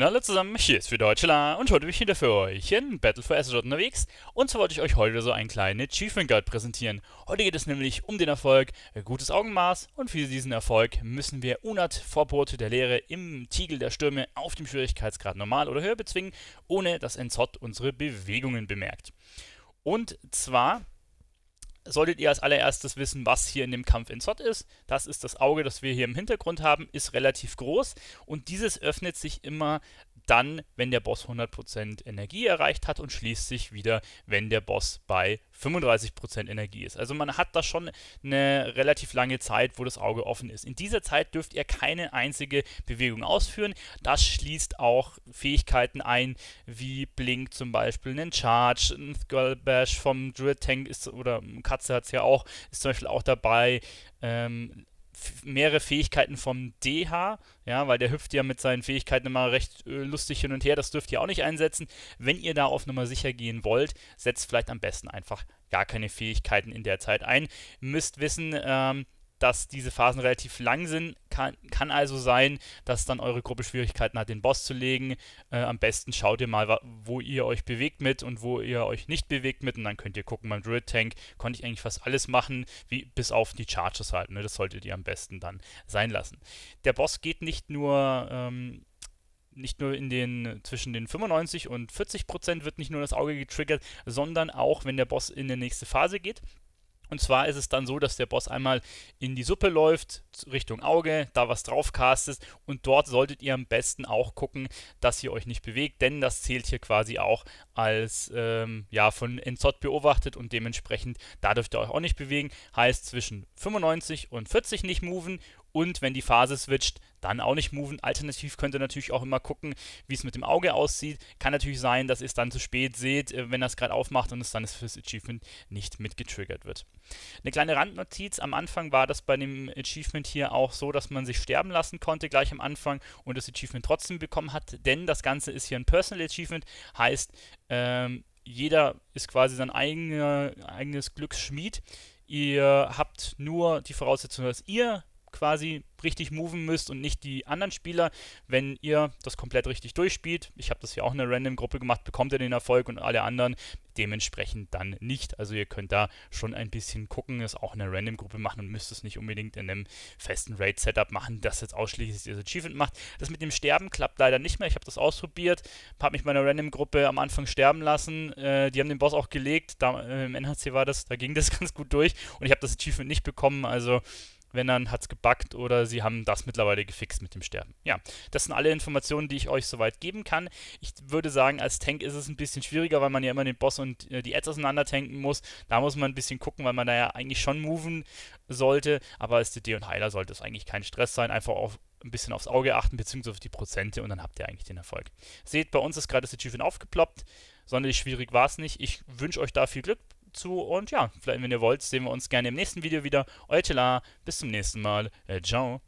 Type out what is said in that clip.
hallo zusammen, hier ist wieder Deutschela und heute bin ich wieder für euch in Battle for Azeroth unterwegs und zwar wollte ich euch heute so einen kleinen Achievement Guide präsentieren. Heute geht es nämlich um den Erfolg äh, Gutes Augenmaß und für diesen Erfolg müssen wir Unat, Vorbote der Lehre im Tiegel der Stürme auf dem Schwierigkeitsgrad normal oder höher bezwingen, ohne dass Enzot unsere Bewegungen bemerkt. Und zwar solltet ihr als allererstes wissen, was hier in dem Kampf in Zott ist. Das ist das Auge, das wir hier im Hintergrund haben, ist relativ groß und dieses öffnet sich immer dann, wenn der Boss 100% Energie erreicht hat und schließt sich wieder, wenn der Boss bei 35% Energie ist. Also man hat da schon eine relativ lange Zeit, wo das Auge offen ist. In dieser Zeit dürft ihr keine einzige Bewegung ausführen. Das schließt auch Fähigkeiten ein, wie Blink zum Beispiel, einen Charge, ein Skull Bash vom Druid Tank ist, oder Katze hat es ja auch, ist zum Beispiel auch dabei. Ähm, mehrere Fähigkeiten vom DH, ja, weil der hüpft ja mit seinen Fähigkeiten immer recht äh, lustig hin und her, das dürft ihr auch nicht einsetzen. Wenn ihr da auf Nummer sicher gehen wollt, setzt vielleicht am besten einfach gar keine Fähigkeiten in der Zeit ein. Müsst wissen, ähm, dass diese Phasen relativ lang sind kann, kann also sein, dass dann eure Gruppe Schwierigkeiten hat, den Boss zu legen. Äh, am besten schaut ihr mal, wo ihr euch bewegt mit und wo ihr euch nicht bewegt mit. Und dann könnt ihr gucken, beim Druid Tank konnte ich eigentlich fast alles machen, wie, bis auf die Charges halt. Ne? Das solltet ihr am besten dann sein lassen. Der Boss geht nicht nur. Ähm, nicht nur in den zwischen den 95 und 40 Prozent wird nicht nur das Auge getriggert, sondern auch, wenn der Boss in die nächste Phase geht. Und zwar ist es dann so, dass der Boss einmal in die Suppe läuft, Richtung Auge, da was drauf castet und dort solltet ihr am besten auch gucken, dass ihr euch nicht bewegt, denn das zählt hier quasi auch als ähm, ja, von Enzot beobachtet und dementsprechend da dürft ihr euch auch nicht bewegen. Heißt zwischen 95 und 40 nicht moven und wenn die Phase switcht, dann auch nicht moven. Alternativ könnt ihr natürlich auch immer gucken, wie es mit dem Auge aussieht. Kann natürlich sein, dass ihr es dann zu spät seht, äh, wenn das gerade aufmacht und es dann fürs Achievement nicht mitgetriggert wird. Eine kleine Randnotiz, am Anfang war das bei dem Achievement hier auch so, dass man sich sterben lassen konnte gleich am Anfang und das Achievement trotzdem bekommen hat, denn das Ganze ist hier ein Personal Achievement, heißt ähm, jeder ist quasi sein eigene, eigenes Glücksschmied. Ihr habt nur die Voraussetzung, dass ihr quasi richtig moven müsst und nicht die anderen Spieler. Wenn ihr das komplett richtig durchspielt, ich habe das ja auch in einer random Gruppe gemacht, bekommt ihr den Erfolg und alle anderen dementsprechend dann nicht. Also ihr könnt da schon ein bisschen gucken, es auch in einer random Gruppe machen und müsst es nicht unbedingt in einem festen Raid-Setup machen, das jetzt ausschließlich das Achievement macht. Das mit dem Sterben klappt leider nicht mehr. Ich habe das ausprobiert, habe mich bei einer random Gruppe am Anfang sterben lassen. Äh, die haben den Boss auch gelegt, da, äh, im NHC war das, da ging das ganz gut durch und ich habe das Achievement nicht bekommen, also wenn dann hat es gebackt oder sie haben das mittlerweile gefixt mit dem Sterben. Ja, das sind alle Informationen, die ich euch soweit geben kann. Ich würde sagen, als Tank ist es ein bisschen schwieriger, weil man ja immer den Boss und äh, die Ads auseinander tanken muss. Da muss man ein bisschen gucken, weil man da ja eigentlich schon moven sollte, aber als DD und Heiler sollte es eigentlich kein Stress sein, einfach auf ein bisschen aufs Auge achten, beziehungsweise auf die Prozente und dann habt ihr eigentlich den Erfolg. Seht, bei uns ist gerade das Achievement aufgeploppt. Sonderlich schwierig war es nicht. Ich wünsche euch da viel Glück zu. Und ja, vielleicht, wenn ihr wollt, sehen wir uns gerne im nächsten Video wieder. Euer Tela, bis zum nächsten Mal. Äh, ciao.